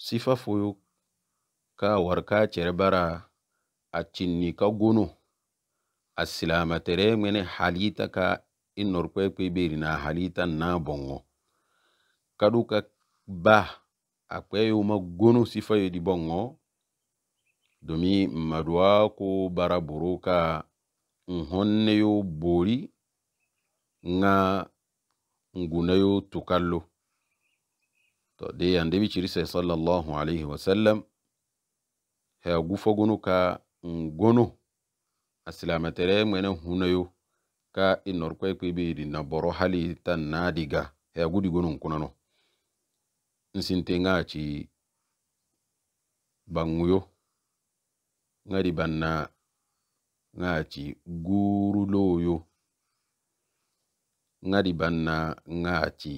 sifafuyu ka ka bara a cinni ka gono a silamatere ŋmene halita ka i norkpekpe beri na halita na bongo kaduka ba a kpeyo ma gono sifayo di bongo domi maduwa ko bara buruka ka nhonneyo bori ŋa ngunayo tukallo to de yande bicirise sallallahu alaihi wa sallam wasallam hea gufagunu ka ngono asilametere mwene hunayo ka inorkwe kwebiri na boro hali tan nadiga hea gudi gonu nkunano nsinte ngaci banguyo ngari banna ngaci guru loyo ngari banna ngaci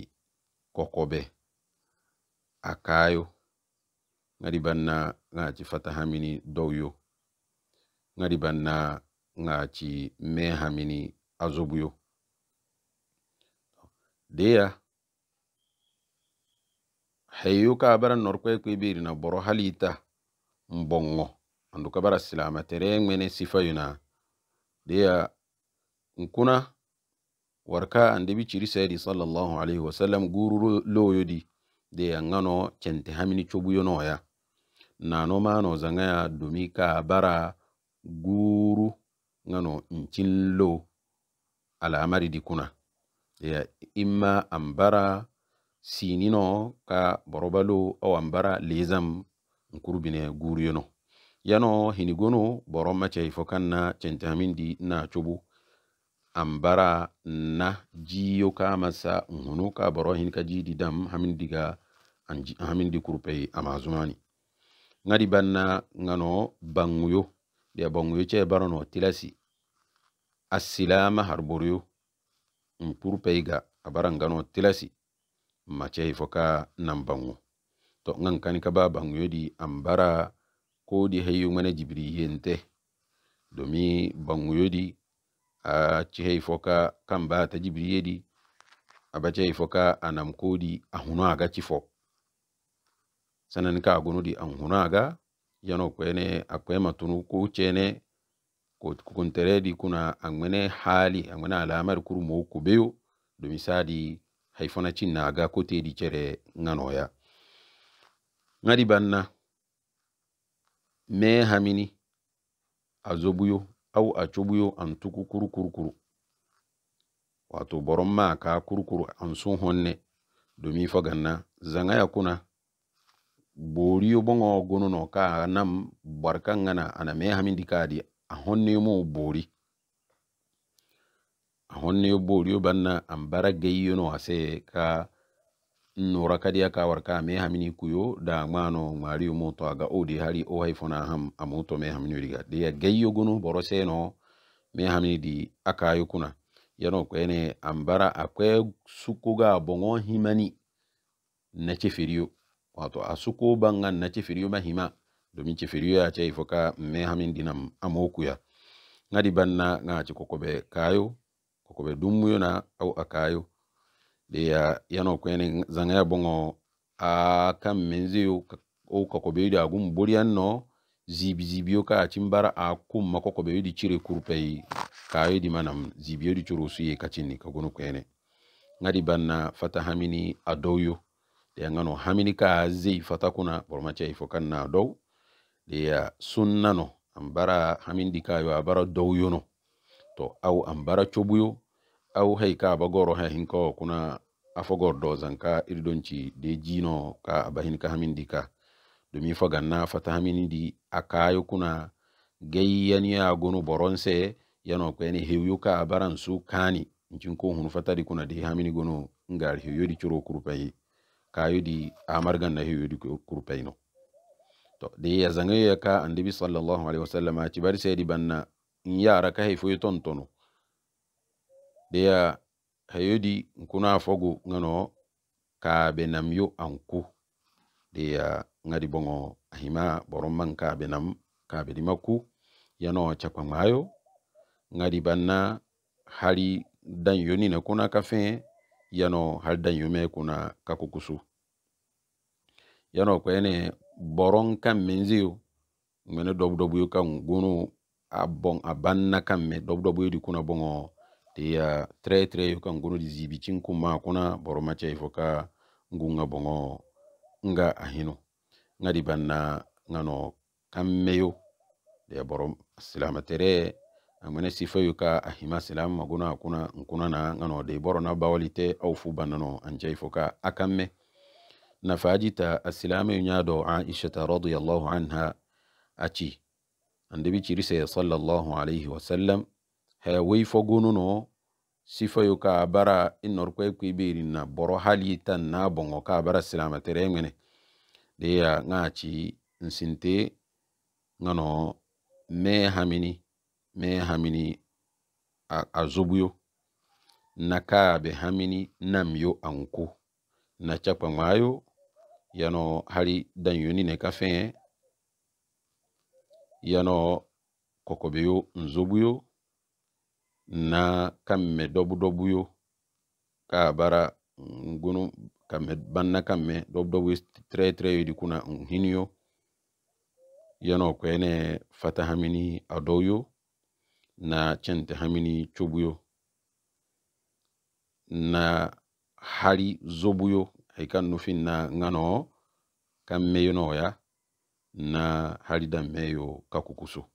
kokobe a kayo ŋadi banna ŋa ci fata hamini dowyo ŋadi banna ŋa ci me hamini azobuyo deya heyo ka bara norkwe kwibiri na boro halita mbongo andu ka bara silama tere ŋmene sifa yuna deya nkuna warka andibi ciri sedi sallallahu alaihi wasallam loyo loyodi de ngano kente hamini chobuyono ya ma no zanga ya dumika bara guru ngano nchinlo al'amari di kuna ya imma ambara sinino ka borobalo aw ambara lezam nkurubine guru no yano hinigono boroma cei fo na cente hamindi na chobu ambara na jiyo ka masa nhunu ka boro hin ka jidi dam hamin diga hamindi kurpey amazumani ngadi banna ngano banguyo de banguyo ce barano tilasi asilama harboryo um kurpey ga abara ngano tilasi mace foka nan bangu to ngan kani kaba banguyo di ambara ko di hayu mane jibri yente domi banguyo di a cehei foka kan bata jibriye di abacehei foka anam kodi ahunu aga ci fok sanani ka agunu di anhunaga yano kwene akwema tunu kuchene kuntere di kuna angwene hali angwene alamar kuru mo beyo domin haifona cin naga kote di cere nganoya ngadi banna me hamini azobuyo au acobuyo antuku kuru kuru kuru wato boron ma ka kuru kuru an sun honne domin faganna ya kuna yo bongo gono no ka nam barka ngana ana me hamin dikadi a honne mo bori a honne yo banna am bara gayyo no ase ka nora kadi aka warka me hamini kuyo da mano mari mo to aga odi hari o haifona ham amuto me hamini riga de ya gayyo gono borose no me hamini di aka yukuna yano kwene ambara bara akwe sukuga bongo himani na chefiriyo wato a suko bangan na cefiriyo ma hima domin cefiriyo ya ce ifoka me hamin dinam amokuya ngadi banna ngaci kokobe kayo kokobe dummuyo na au a kayo de ya yano kwene zangaya bongo a kam menziyo o kokobe yudi agum buriyan no zibi zibiyo ka a cimbara a kumma kokobe yudi cire kurpei kayo di manam zibiyo di curusu ye kacinni kagunu kwene ngadi banna fata hamini a dowyo de nga no hamini ka zei fata kuna bormatia ifo kan na dow deya sunna no an bara hamindi kayo a bara dowyo no to aw an bara coɓuyo aw hay ka bagoro ha hinka o kuna afogor do zanka iridonci de jino ka abahin ka hamindi ka domi fogan na fata hamindi a kayo kuna geyyaniya gonu boronse yano kueni hewyo ka a baran su kani incinko hunu fatadi kuna de hamini gonu ngar hewyo di coro kurupayi ka yodi amargan na heyodi kurpeyno to de yazangeyoya ka annabi sallallahu alaihi wasallam ati bari seedi banna in yara ka heyfoyo ton tono deya heyodi nkuna fogu ngano ka be namyo anku deya ngadi bongo ahima boron man ka be nam ka be di makku yano cakwa mayo ngadi banna hari dan yoni na kuna ka fee yano hardan yume kuna kakukusu yano kwene boron kan menziyo mene dobdobuyo kan gunu abon abanna kan me dobdobuyo di kuna bongo ti ya tre tre yo kan gunu di zibi cinku ma kuna boroma chei foka ngunga bongo nga ahino nga di banna ngano kan meyo de borom silamatere amene sifeyo ka ahima silamu maguna hakuna nkuna na ngano de boro na bawalite au fuba nano anje ifoka akamme na fajita asilamu yunyado aisha radhiyallahu anha achi andebi chirise sallallahu alayhi wa sallam he weifo gununo sifayo ka bara inorkwe kwibiri na boro halita na bongo ka bara silama tere ngene de ya ngachi nsinte ngano me hamini me hamini azubuyo na kaabe hamini namyo anku na chakpa ŋwayo yano hali danyoni ne ka yano kokobeyo nzobuyo na kamme dobu dobu yo kabara ngunu kammɛ banna kammɛ dobu dɔbuyo tre tre di kuna nhiniyo yano kwene fata hamini na chente hamini chobuyo na hali zobuyo haika nufin na ngano kan meyo noya na hali dan meyo kakukuso